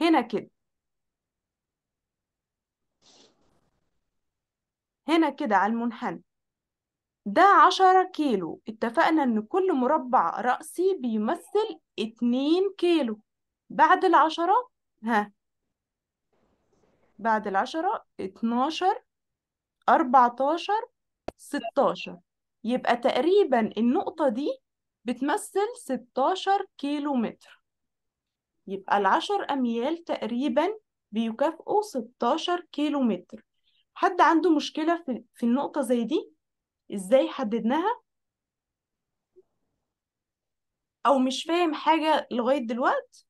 هنا كده هنا كده على المنحنى ده عشرة كيلو اتفقنا ان كل مربع رأسي بيمثل اتنين كيلو بعد العشرة ها بعد العشرة اتناشر أربعتاشر ستاشر يبقى تقريبا النقطة دي بتمثل ستاشر كيلو متر يبقى العشر أميال تقريبا بيكافئوا 16 كيلو متر حد عنده مشكلة في, في النقطة زي دي؟ إزاي حددناها؟ أو مش فاهم حاجة لغاية دلوقت؟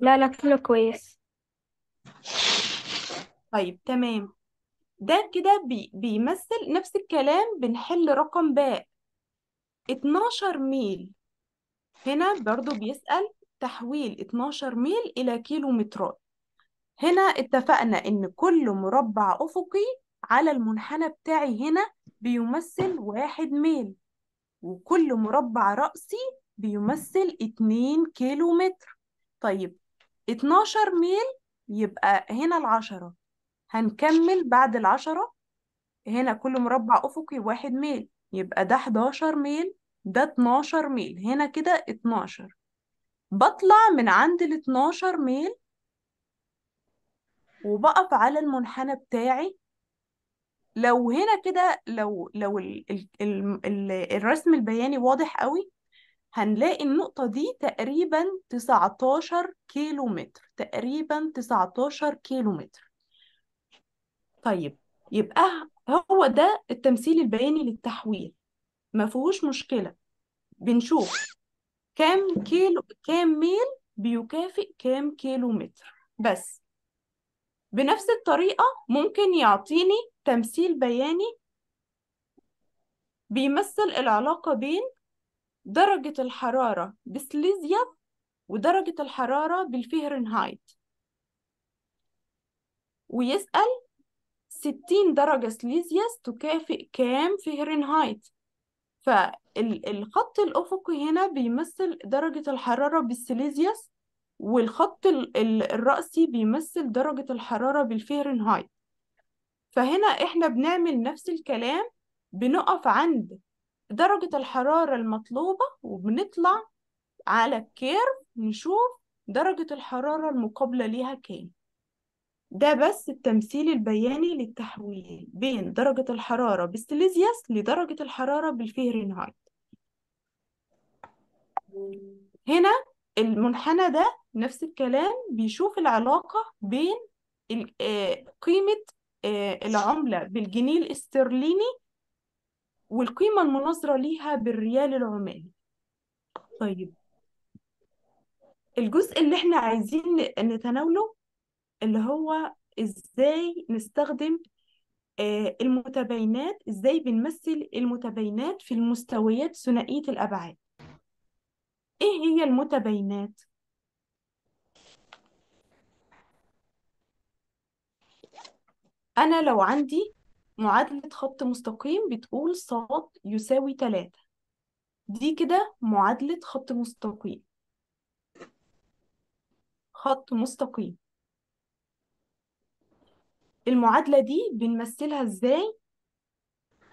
لا لا كله كويس طيب تمام ده كده بي بيمثل نفس الكلام بنحل رقم باء 12 ميل هنا برضو بيسأل تحويل 12 ميل إلى كيلومترات هنا اتفقنا إن كل مربع أفقي على المنحنى بتاعي هنا بيمثل واحد ميل وكل مربع رأسي بيمثل 2 كيلو متر طيب 12 ميل يبقى هنا العشرة هنكمل بعد العشرة هنا كل مربع أفقي واحد ميل يبقى ده 11 ميل ده 12 ميل هنا كده 12 بطلع من عند ال 12 ميل وبقف على المنحنى بتاعي لو هنا كده لو لو الـ الـ الـ الـ الرسم البياني واضح قوي هنلاقي النقطة دي تقريبا 19 كيلو متر تقريبا 19 كيلو متر طيب يبقى هو ده التمثيل البياني للتحويل ما فيهوش مشكلة بنشوف كام كيلو كام ميل بيكافئ كام كيلو متر بس بنفس الطريقة ممكن يعطيني تمثيل بياني بيمثل العلاقة بين درجة الحرارة بسليزيا ودرجة الحرارة بالفهرنهايت ويسأل 60 درجة سليزيوس تكافئ كام فهرنهايت فالخط الأفقي هنا بيمثل درجة الحرارة بالسليزيوس والخط الرأسي بيمثل درجة الحرارة بالفهرنهايت فهنا إحنا بنعمل نفس الكلام بنقف عند درجة الحرارة المطلوبة وبنطلع على الكيرف نشوف درجة الحرارة المقابلة ليها كام ده بس التمثيل البياني للتحويل بين درجة الحرارة بالسيليزيوس لدرجة الحرارة بالفهرنهايت هنا المنحنى ده نفس الكلام بيشوف العلاقة بين آه، قيمة آه، العملة بالجنيه الاسترليني والقيمة المناظرة ليها بالريال العماني طيب الجزء اللي احنا عايزين نتناوله اللي هو ازاي نستخدم آه، المتباينات ازاي بنمثل المتباينات في المستويات ثنائية الأبعاد ايه هي المتباينات؟ أنا لو عندي معادلة خط مستقيم بتقول ص يساوي 3 دي كده معادلة خط مستقيم خط مستقيم المعادلة دي بنمثلها ازاي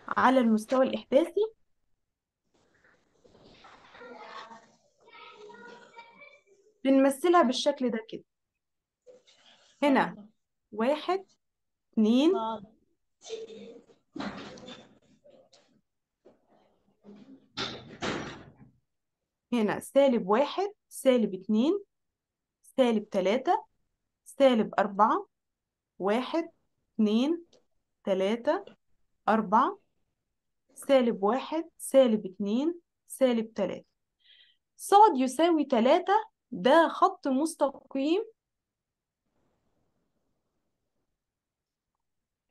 على المستوى الإحداثي بنمثلها بالشكل ده كده هنا واحد اتنين هنا سالب واحد سالب اتنين سالب تلاتة سالب أربعة واحد اتنين تلاتة أربعة سالب واحد سالب اتنين سالب تلاتة صاد يساوي تلاتة ده خط مستقيم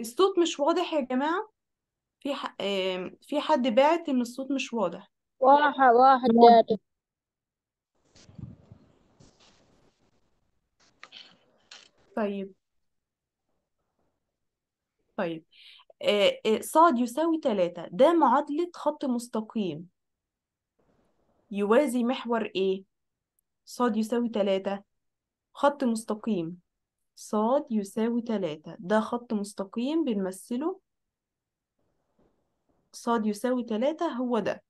الصوت مش واضح يا جماعة في ح... في حد بعت ان الصوت مش واضح واحد واحد تلاتة طيب طيب آه، آه، صاد يساوي 3 ده معادلة خط مستقيم يوازي محور ايه؟ صاد يساوي 3 خط مستقيم صاد يساوي 3 ده خط مستقيم بنمثله صاد يساوي 3 هو ده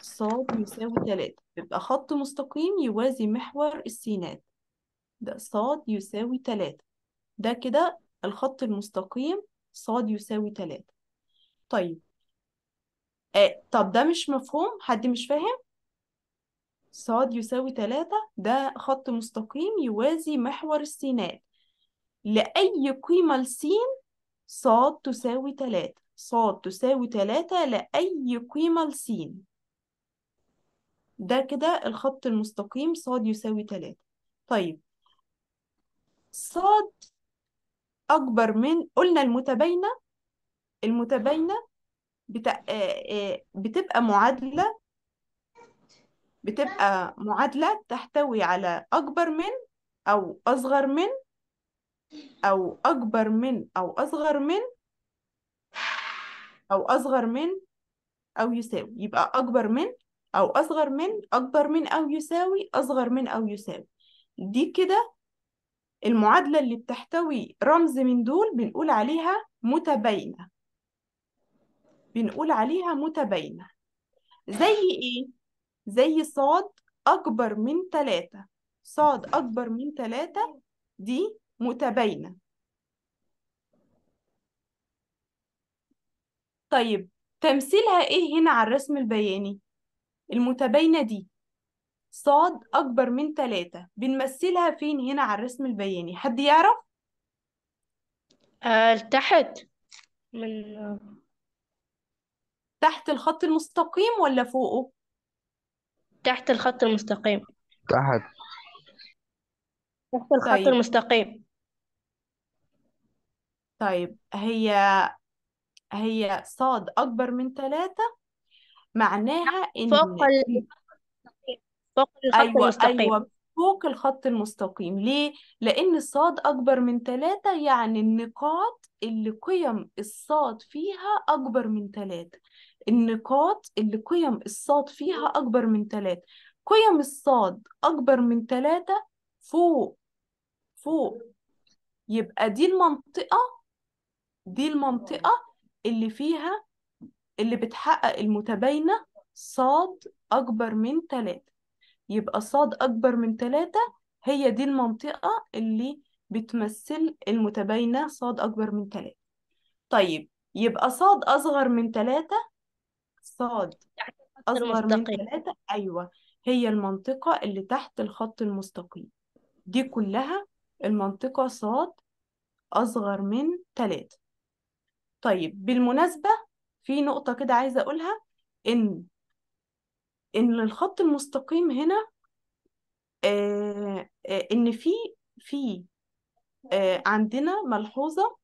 صاد يساوي 3 يبقى خط مستقيم يوازي محور السينات ده صاد يساوي 3 ده كده الخط المستقيم ص يساوي 3 طيب آه طب ده مش مفهوم حد مش فاهم ص يساوي 3 ده خط مستقيم يوازي محور السينات لأي قيمة لسين ص تساوي 3 ص تساوي 3 لأي قيمة لسين ده كده الخط المستقيم ص يساوي 3 طيب ص أكبر من قلنا المتباينة المتباينة آه، آه، بتبقى معادلة بتبقى معادلة تحتوي على أكبر من أو أصغر من أو أكبر من أو أصغر من أو أصغر من أو يساوي يبقى أكبر من أو أصغر من أكبر من أو يساوي أصغر من أو يساوي دي كده المعادلة اللي بتحتوي رمز من دول بنقول عليها متباينة بنقول عليها متباينة زي إيه؟ زي صاد أكبر من تلاتة صاد أكبر من تلاتة دي متباينة طيب تمثيلها إيه هنا على الرسم البياني؟ المتباينة دي صاد أكبر من تلاتة بنمثلها فين هنا على الرسم البياني حد يعرف؟ آه تحت من تحت الخط المستقيم ولا فوقه؟ تحت الخط المستقيم تحت تحت الخط طيب. المستقيم طيب هي هي صاد أكبر من تلاتة معناها إن فوق ال... فوق الخط أيوة المستقيم أيوة فوق الخط المستقيم ليه؟ لأن الصاد أكبر من ثلاثة يعني النقاط اللي قيم الصاد فيها أكبر من ثلاثة النقاط اللي قيم الصاد فيها أكبر من ثلاثة قيم الصاد أكبر من ثلاثة فوق فوق يبقى دي المنطقة دي المنطقة اللي فيها اللي بتحقق المتباينة صاد أكبر من ثلاثة يبقى صاد أكبر من تلاتة هي دي المنطقة اللي بتمثل المتباينة صاد أكبر من تلاتة طيب يبقى صاد أصغر من تلاتة صاد يعني أصغر من تلاتة أيوة هي المنطقة اللي تحت الخط المستقيم دي كلها المنطقة صاد أصغر من تلاتة طيب بالمناسبة في نقطة كده عايزة أقولها إن ان الخط المستقيم هنا آه، آه، ان في في آه، عندنا ملحوظه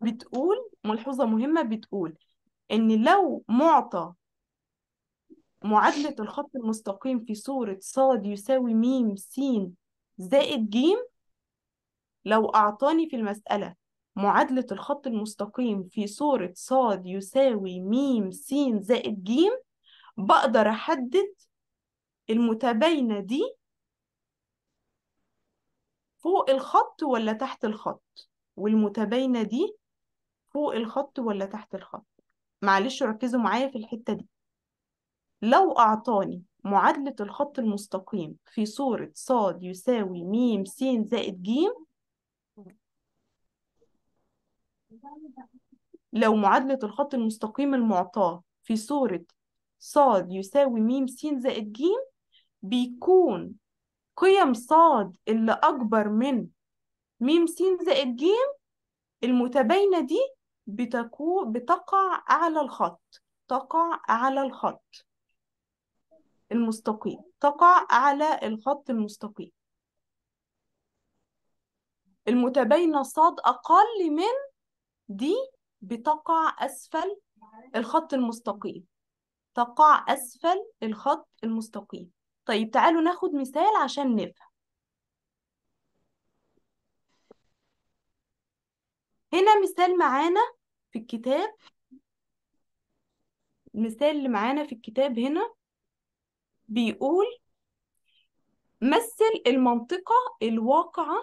بتقول ملحوظه مهمه بتقول ان لو معطى معادله الخط المستقيم في صوره صاد يساوي م س زائد ج لو اعطاني في المساله معادله الخط المستقيم في صوره صاد يساوي م س زائد ج بقدر أحدد المتباينة دي فوق الخط ولا تحت الخط والمتباينة دي فوق الخط ولا تحت الخط معلش ركزوا معايا في الحتة دي لو أعطاني معادلة الخط المستقيم في صورة صاد يساوي م س زائد ج لو معادلة الخط المستقيم المعطاة في صورة صاد يساوي ميم سين زائد جيم بيكون قيم صاد اللي أكبر من ميم سين زائد جيم المتباينة دي بتكو بتقع أعلى الخط تقع على الخط المستقيم تقع على الخط المستقيم المتباينة صاد أقل من دي بتقع أسفل الخط المستقيم تقع أسفل الخط المستقيم طيب تعالوا ناخد مثال عشان نفهم هنا مثال معانا في الكتاب المثال اللي معانا في الكتاب هنا بيقول مثل المنطقة الواقعة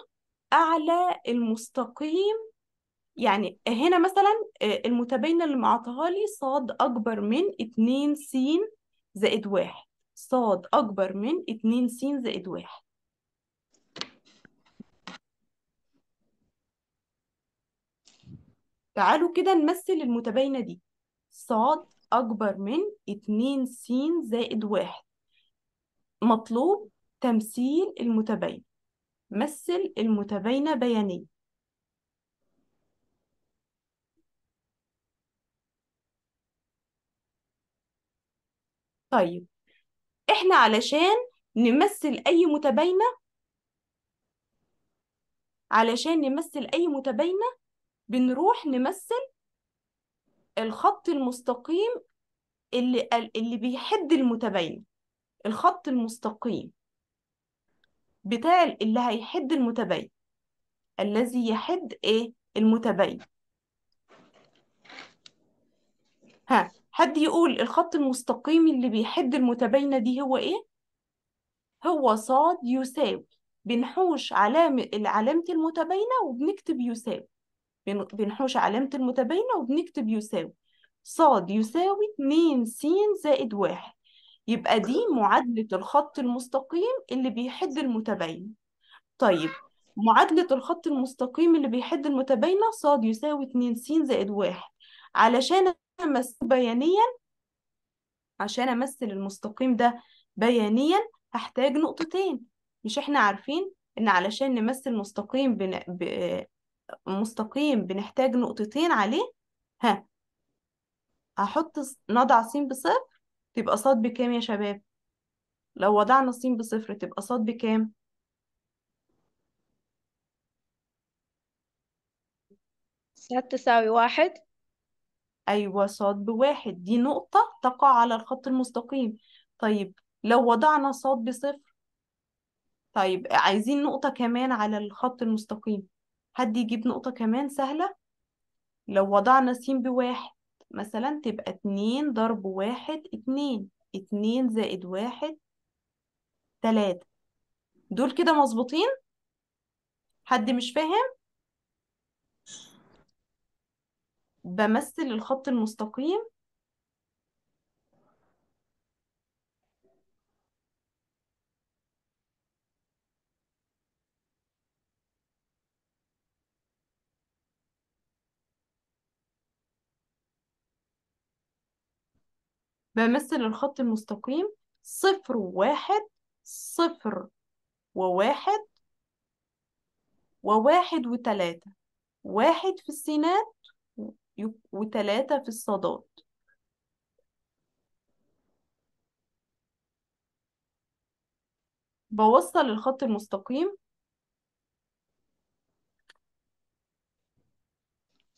أعلى المستقيم يعني هنا مثلا آه، المتباينة اللي معطاها لي صاد أكبر من اتنين س زائد واحد صاد أكبر من اتنين س زائد واحد تعالوا كده نمثل المتباينة دي صاد أكبر من اتنين س زائد واحد مطلوب تمثيل المتباينة مثل المتباينة بيانية طيب احنا علشان نمثل اي متباينه علشان نمثل اي متباينه بنروح نمثل الخط المستقيم اللي اللي بيحد المتباينه الخط المستقيم بتاع اللي هيحد المتباين الذي يحد ايه المتباين ها حد يقول الخط المستقيم اللي بيحد المتباينة دي هو إيه؟ هو صاد يساوي بنحوش علامة علامة المتباينة وبنكتب يساوي بنحوش علامة المتباينة وبنكتب يساوي صاد يساوي 2 س زائد 1 يبقى دي معادلة الخط المستقيم اللي بيحد المتباينة طيب معادلة الخط المستقيم اللي بيحد المتباينة صاد يساوي 2 س زائد 1 علشان أمثله بيانيا عشان أمثل المستقيم ده بيانيا هحتاج نقطتين مش إحنا عارفين إن علشان نمثل مستقيم بن... ب... مستقيم بنحتاج نقطتين عليه ها هحط نضع س بصفر تبقى ص بكام يا شباب لو وضعنا س بصفر تبقى ص بكام صاد تساوي واحد أيوة ص بواحد دي نقطة تقع على الخط المستقيم طيب لو وضعنا ص بصفر طيب عايزين نقطة كمان على الخط المستقيم حد يجيب نقطة كمان سهلة لو وضعنا س بواحد مثلا تبقى اتنين ضرب واحد اتنين اتنين زائد واحد تلاتة دول كده مظبوطين حد مش فاهم بمثل الخط المستقيم بمثل الخط المستقيم صفر وواحد صفر وواحد وواحد وتلاتة واحد في السينات وتلاتة في الصادات بوصل الخط المستقيم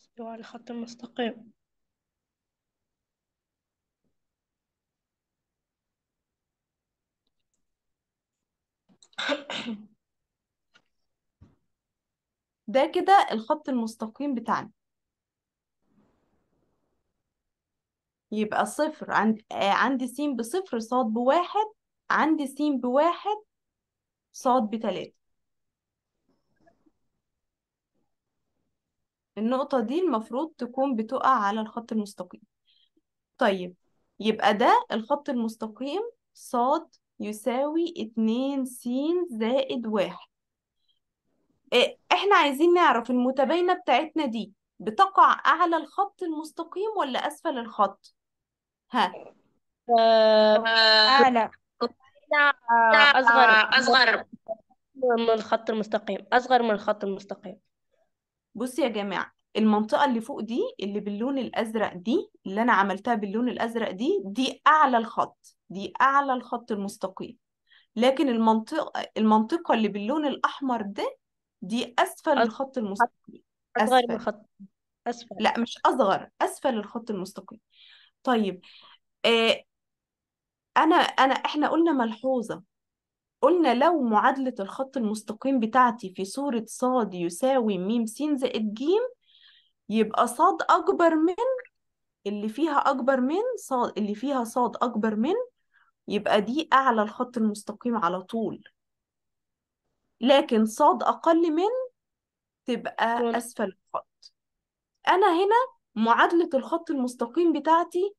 استوى على الخط المستقيم ده كده الخط المستقيم بتاعنا يبقى صفر عند آه، عندي س بصفر ص بواحد عندي س بواحد ص بتلاتة النقطة دي المفروض تكون بتقع على الخط المستقيم طيب يبقى ده الخط المستقيم ص يساوي اتنين س زائد واحد آه، احنا عايزين نعرف المتباينة بتاعتنا دي بتقع أعلى الخط المستقيم ولا أسفل الخط؟ ها آه، أعلى آه، أصغر آه، أصغر من الخط المستقيم أصغر من الخط المستقيم بصي يا جماعة المنطقة اللي فوق دي اللي باللون الأزرق دي اللي أنا عملتها باللون الأزرق دي دي أعلى الخط دي أعلى الخط المستقيم لكن المنطقة المنطقة اللي باللون الأحمر ده دي أسفل الخط المستقيم أصغر أسفل من الخط أسفل لا مش أصغر أسفل الخط المستقيم طيب آه انا انا احنا قلنا ملحوظه قلنا لو معادله الخط المستقيم بتاعتي في صوره ص يساوي م س زائد ج يبقى ص اكبر من اللي فيها اكبر من ص اللي فيها ص اكبر من يبقى دي اعلى الخط المستقيم على طول لكن ص اقل من تبقى اسفل الخط انا هنا معادلة الخط المستقيم بتاعتي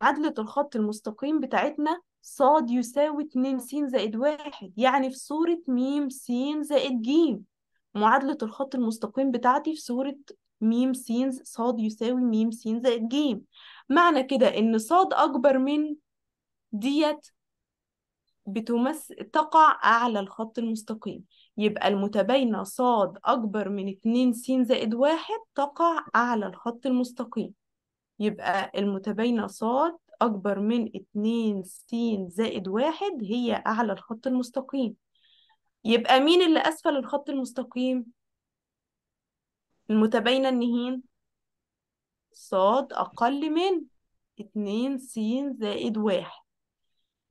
معادلة الخط المستقيم بتاعتنا ص يساوي 2 س زائد واحد يعني في صورة م س زائد ج معادلة الخط المستقيم بتاعتي في صورة م س ص يساوي م س زائد ج معنى كده إن ص أكبر من ديت بتمثل تقع أعلى الخط المستقيم يبقى المتباينة صاد أكبر من 2 س زائد واحد تقع أعلى الخط المستقيم يبقى المتباينة صاد أكبر من 2 س زائد واحد هي أعلى الخط المستقيم يبقى مين اللي أسفل الخط المستقيم؟ المتباينة النهين صاد أقل من 2 س زائد واحد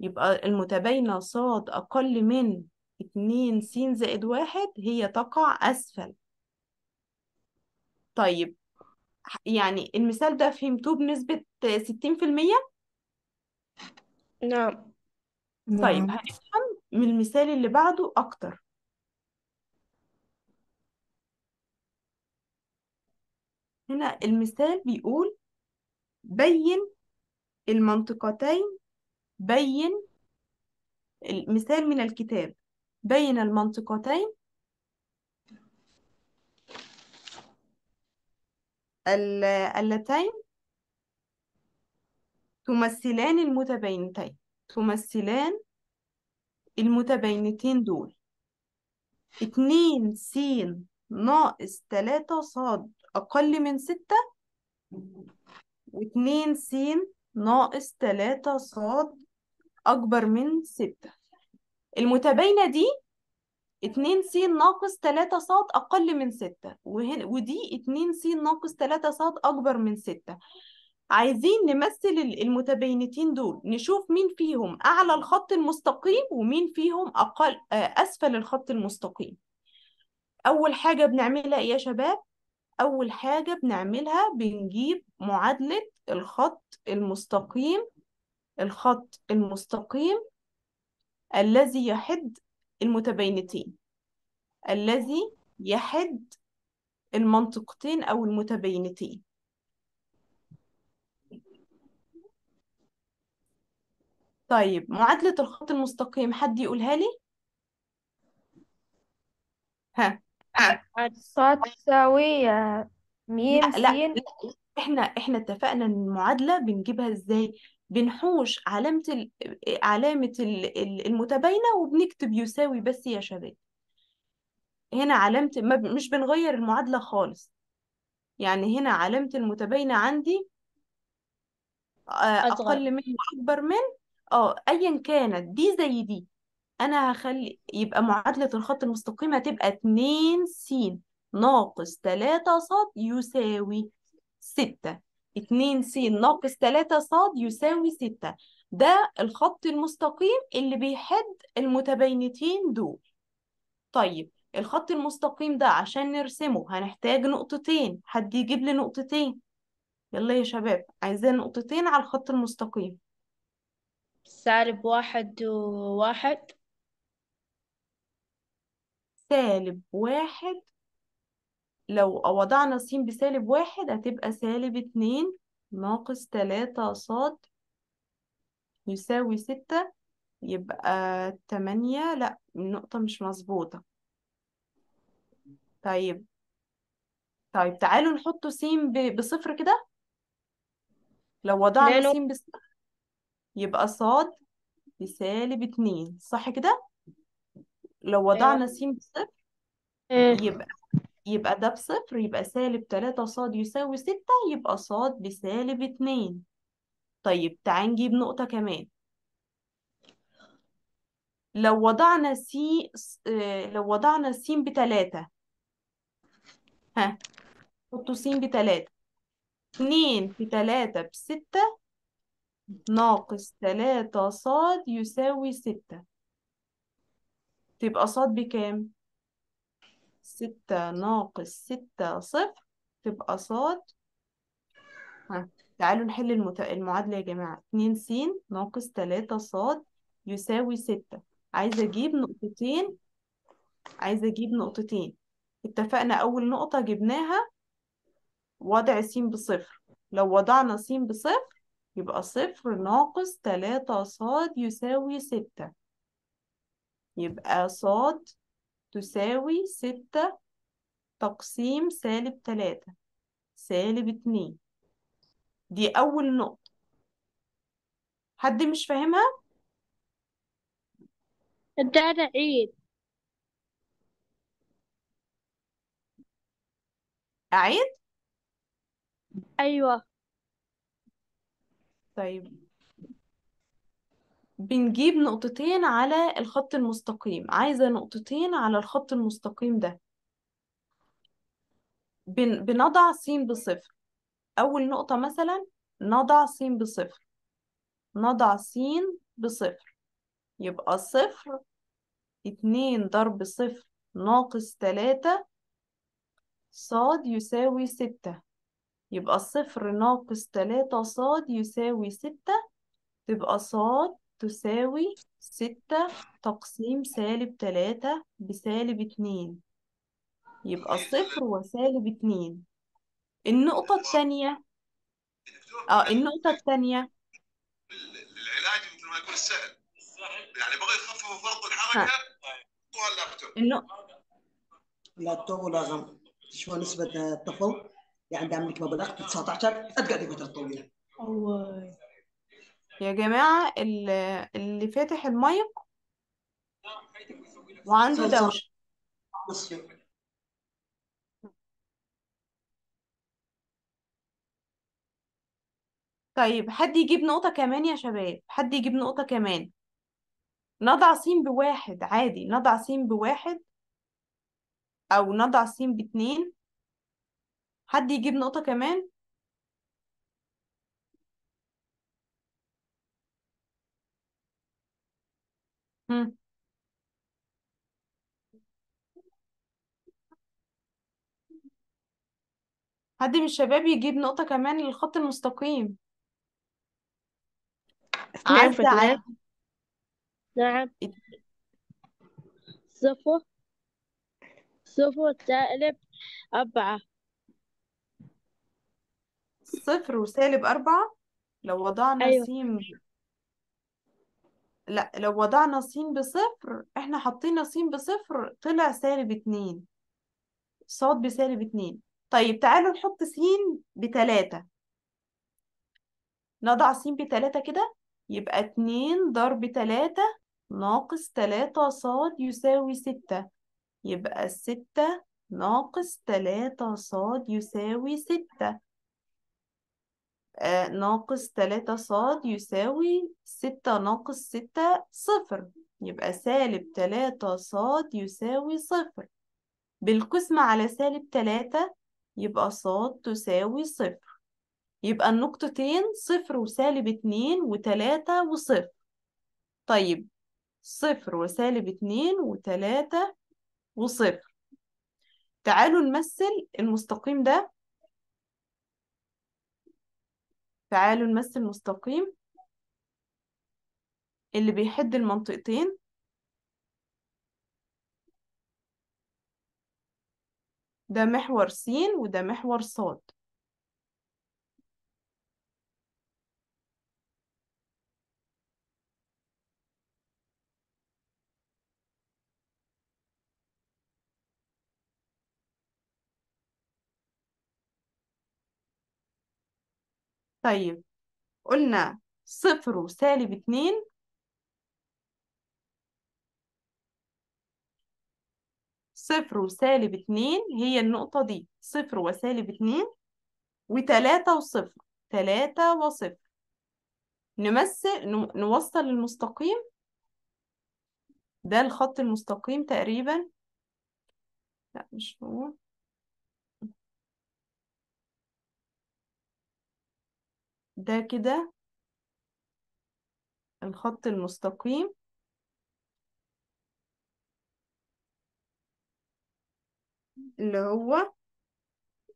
يبقى المتباينة صاد أقل من اتنين س زائد واحد هي تقع أسفل طيب يعني المثال ده فهمتوه بنسبة ستين في المية؟ نعم طيب نعم. هنفهم من المثال اللي بعده أكتر هنا المثال بيقول بين المنطقتين بين مثال من الكتاب بين المنطقتين اللتين تمثلان المتباينتين تمثلان المتباينتين دول اتنين سين ناقص تلاتة صاد أقل من ستة واتنين سين ناقص تلاتة صاد أكبر من ستة المتباينة دي 2 س ناقص 3 ص أقل من 6 ودي 2 س ناقص 3 ص أكبر من 6 عايزين نمثل المتباينتين دول نشوف مين فيهم أعلى الخط المستقيم ومين فيهم أقل آه، أسفل الخط المستقيم أول حاجة بنعملها إيه يا شباب أول حاجة بنعملها بنجيب معادلة الخط المستقيم الخط المستقيم الذي يحد المتبينتين الذي يحد المنطقتين أو المتبينتين طيب معادلة الخط المستقيم حد يقولها لي؟ ها صاد تساوي ميم لا, لا, لا احنا احنا اتفقنا ان المعادلة بنجيبها ازاي؟ بنحوش علامة ال... علامة ال... المتباينة وبنكتب يساوي بس يا شباب هنا علامة مش بنغير المعادلة خالص يعني هنا علامة المتباينة عندي آه، أقل من وأكبر من اه أيا كانت دي زي دي أنا هخلي يبقى معادلة الخط المستقيم هتبقى 2 س ناقص 3 ص يساوي 6 2 س ناقص 3 ص يساوي 6 ده الخط المستقيم اللي بيحد المتباينتين دول طيب الخط المستقيم ده عشان نرسمه هنحتاج نقطتين حد يجيب لي نقطتين يلا يا شباب عايزين نقطتين على الخط المستقيم سالب واحد وواحد سالب واحد لو وضعنا س بسالب واحد هتبقى سالب اتنين ناقص تلاتة ص يساوي ستة يبقى تمانية لأ النقطة مش مظبوطة طيب طيب تعالوا نحط س بصفر كده لو وضعنا س بصفر يبقى ص بسالب اتنين صح كده لو آه. وضعنا س بصفر آه. يبقى يبقى ده بصفر يبقى سالب تلاتة ص يساوي ستة يبقى ص بسالب اتنين طيب تعال نجيب نقطة كمان لو وضعنا س آه، لو وضعنا س بتلاتة ها حطوا س بتلاتة اتنين في تلاتة بستة ناقص تلاتة ص يساوي ستة تبقى ص بكام؟ ستة ناقص ستة صفر تبقى صاد ها تعالوا نحل المت... المعادلة يا جماعة اتنين س ناقص تلاتة صاد يساوي ستة عايزة أجيب نقطتين عايزة أجيب نقطتين اتفقنا أول نقطة جبناها وضع س بصفر لو وضعنا س بصفر يبقى صفر ناقص تلاتة صاد يساوي ستة يبقى صاد تساوي ستة تقسيم سالب تلاتة سالب اتنين دي أول نقطة حد مش فاهمها؟ الداتا عيد أعيد؟ أيوة طيب بنجيب نقطتين على الخط المستقيم عايزة نقطتين على الخط المستقيم ده بن... بنضع س بصفر أول نقطة مثلا نضع س بصفر نضع س بصفر يبقى صفر اتنين ضرب صفر ناقص تلاتة صاد يساوي ستة يبقى صفر ناقص تلاتة صاد يساوي ستة تبقى صاد تساوي ستة تقسيم سالب تلاتة بسالب اتنين يبقى صفر وسالب اتنين النقطة التانية اه النقطة التانية العلاج مثل ما يقول السهل يعني بغي يخففوا فرط الحركة اللابتوب النقطة اللابتوب ولازم شو نسبة الطفل يعني عندها عندك مبلغ 19 تقعد فترة طويلة يا جماعة اللي فاتح المايك وعنده دوشة طيب حد يجيب نقطة كمان يا شباب حد يجيب نقطة كمان نضع س بواحد عادي نضع س بواحد أو نضع س باتنين حد يجيب نقطة كمان حد من الشباب يجيب نقطة كمان للخط المستقيم عزة على نعم صفر صفر سالب أربعة صفر وسالب أربعة لو وضعنا أيوة سين لا لو وضعنا س بصفر احنا حطينا س بصفر طلع سالب اتنين ص بسالب اتنين طيب تعالوا نحط س بتلاتة نضع س بتلاتة كده يبقى اتنين ضرب تلاتة ناقص تلاتة ص يساوي ستة يبقى ستة ناقص تلاتة ص يساوي ستة آه، ناقص تلاتة ص يساوي ستة ناقص ستة صفر يبقى سالب تلاتة ص يساوي صفر بالقسمة على سالب تلاتة يبقى ص تساوي صفر يبقى النقطتين صفر وسالب اتنين وتلاتة وصفر طيب صفر وسالب اتنين وتلاتة وصفر تعالوا نمثل المستقيم ده تعالوا نمثل مستقيم اللي بيحد المنطقتين ده محور س وده محور صاد طيب قلنا صفر وسالب اتنين صفر وسالب اتنين هي النقطة دي صفر وسالب اتنين وتلاتة وصفر تلاتة وصفر نمثل نوصل المستقيم ده الخط المستقيم تقريبا لا مش هو ده كده الخط المستقيم اللي هو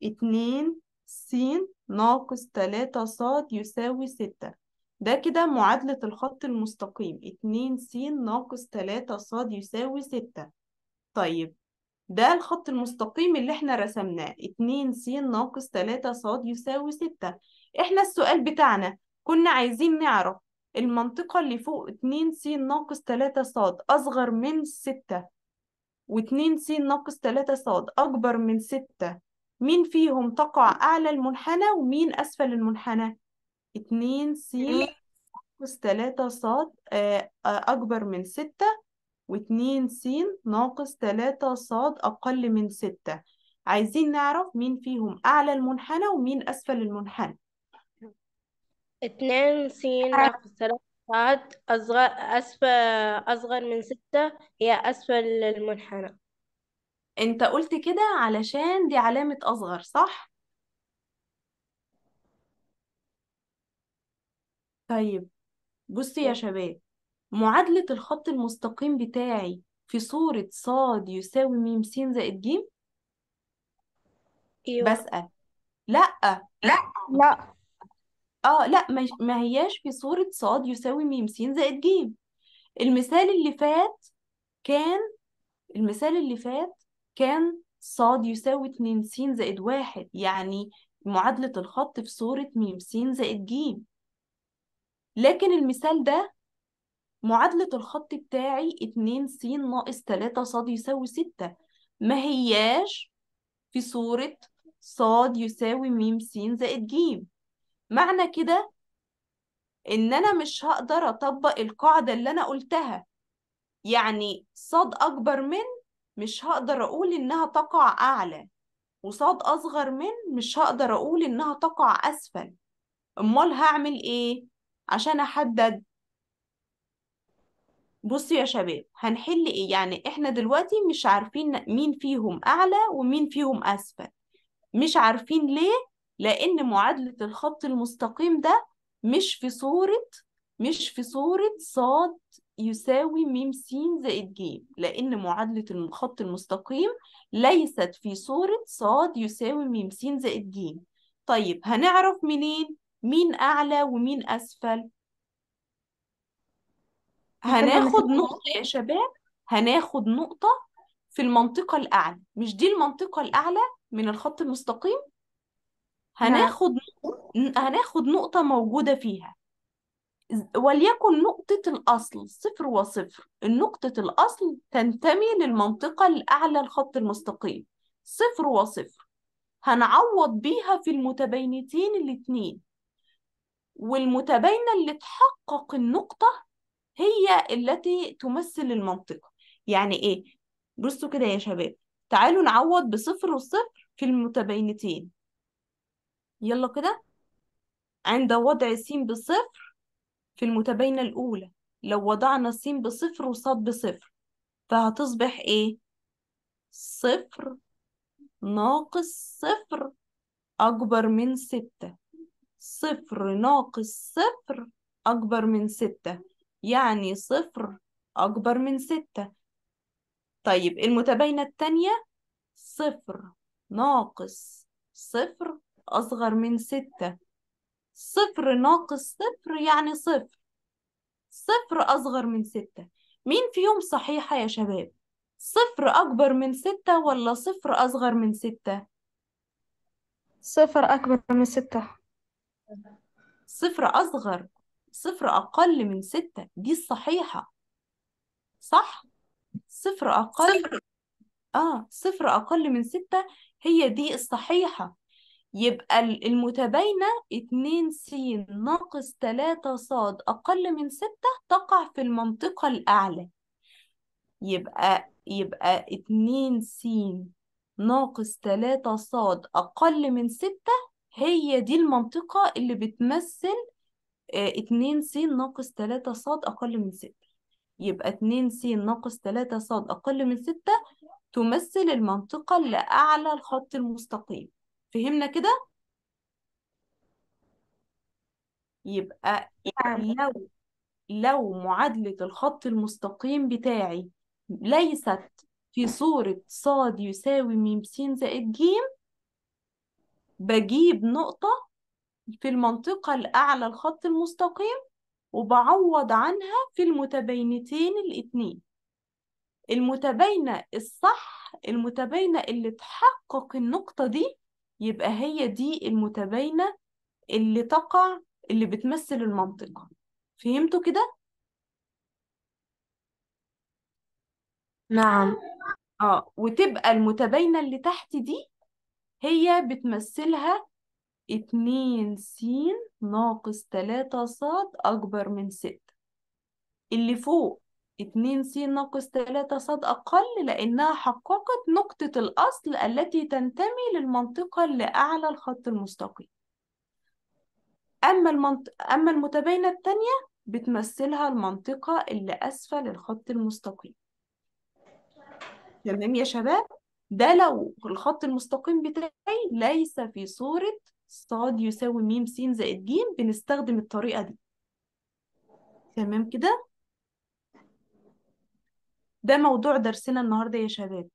اتنين س ناقص تلاتة ص يساوي ستة ده كده معادلة الخط المستقيم اتنين س ناقص تلاتة ص يساوي ستة طيب ده الخط المستقيم اللي احنا رسمناه اتنين س ناقص تلاتة ص يساوي ستة احنا السؤال بتاعنا كنا عايزين نعرف المنطقة اللي فوق 2 س ناقص 3 ص أصغر من 6 و2 س ناقص 3 ص أكبر من 6 مين فيهم تقع أعلى المنحنى ومين أسفل المنحنى؟ 2 س ناقص 3 ص آه، آه، أكبر من 6 و2 س ناقص 3 ص أقل من 6 عايزين نعرف مين فيهم أعلى المنحنى ومين أسفل المنحنى اثنان سين ناقص آه. ثلاث قاعد أصغر أسفل أصغر من ستة هي أسفل المنحنى انت قلت كده علشان دي علامة اصغر صح؟ طيب بصي يا شباب معادلة الخط المستقيم بتاعي في صورة صاد يساوي ميم س زائد ج أيوه بسأل لأ لا لا اه لا ما هياش في صورة ص يساوي م س زائد ج المثال اللي فات كان المثال اللي فات كان ص يساوي 2 س زائد 1 يعني معادلة الخط في صورة م س زائد ج لكن المثال ده معادلة الخط بتاعي 2 س ناقص 3 ص يساوي 6 ما هياش في صورة ص يساوي م س زائد ج معنى كده ان انا مش هقدر اطبق القاعده اللي انا قلتها يعني صاد اكبر من مش هقدر اقول انها تقع اعلى وصاد اصغر من مش هقدر اقول انها تقع اسفل امال هعمل ايه عشان احدد بصوا يا شباب هنحل ايه يعني احنا دلوقتي مش عارفين مين فيهم اعلى ومين فيهم اسفل مش عارفين ليه لأن معادلة الخط المستقيم ده مش في صورة مش في صورة صاد يساوي م س زائد ج لأن معادلة الخط المستقيم ليست في صورة صاد يساوي م س زائد ج طيب هنعرف منين مين أعلى ومين أسفل هناخد نقطة يا شباب هناخد نقطة في المنطقة الأعلى مش دي المنطقة الأعلى من الخط المستقيم هناخد نقطة- هناخد نقطة موجودة فيها وليكن نقطة الأصل صفر وصفر النقطة الأصل تنتمي للمنطقة الأعلى الخط المستقيم صفر وصفر هنعوض بيها في المتباينتين الاتنين والمتباينة اللي تحقق النقطة هي التي تمثل المنطقة يعني إيه؟ بصوا كده يا شباب تعالوا نعوض بصفر وصفر في المتباينتين يلا كده عند وضع س بصفر في المتباينة الأولى لو وضعنا س بصفر وص بصفر فهتصبح إيه؟ صفر ناقص صفر أكبر من ستة صفر ناقص صفر أكبر من ستة يعني صفر أكبر من ستة طيب المتباينة التانية صفر ناقص صفر أصغر من ستة صفر ناقص صفر يعني صفر صفر أصغر من ستة مين فيهم صحيحة يا شباب؟ صفر أكبر من ستة ولا صفر أصغر من ستة؟ صفر أكبر من ستة صفر أصغر صفر أقل من ستة دي الصحيحة صح؟ صفر أقل صفر. آه صفر أقل من ستة هي دي الصحيحة يبقى المتباينة 2 س ناقص 3 ص أقل من 6 تقع في المنطقة الأعلى يبقى يبقى 2 س ناقص 3 ص أقل من 6 هي دي المنطقة اللي بتمثل 2 آه، س ناقص 3 ص أقل من 6 يبقى 2 س ناقص 3 ص أقل من 6 تمثل المنطقة اللي أعلى الخط المستقيم فهمنا كده يبقى إيه؟ لو لو معادلة الخط المستقيم بتاعي ليست في صورة صاد يساوي م س زائد ج بجيب نقطة في المنطقة الأعلى الخط المستقيم وبعوض عنها في المتباينتين الاتنين المتباينة الصح المتباينة اللي تحقق النقطة دي يبقى هي دي المتباينة اللي تقع اللي بتمثل المنطقة فهمتوا كده؟ نعم اه وتبقى المتباينة اللي تحت دي هي بتمثلها اتنين سين ناقص تلاتة صاد أكبر من ستة اللي فوق 2 س ناقص 3 ص أقل لأنها حققت نقطة الأصل التي تنتمي للمنطقة اللي أعلى الخط المستقيم أما, المنط... أما المتباينة الثانية بتمثلها المنطقة اللي أسفل الخط المستقيم تمام يا شباب ده لو الخط المستقيم بتاعي ليس في صورة ص يساوي م س زائد ج بنستخدم الطريقة دي تمام كده ده موضوع درسنا النهارده يا شباب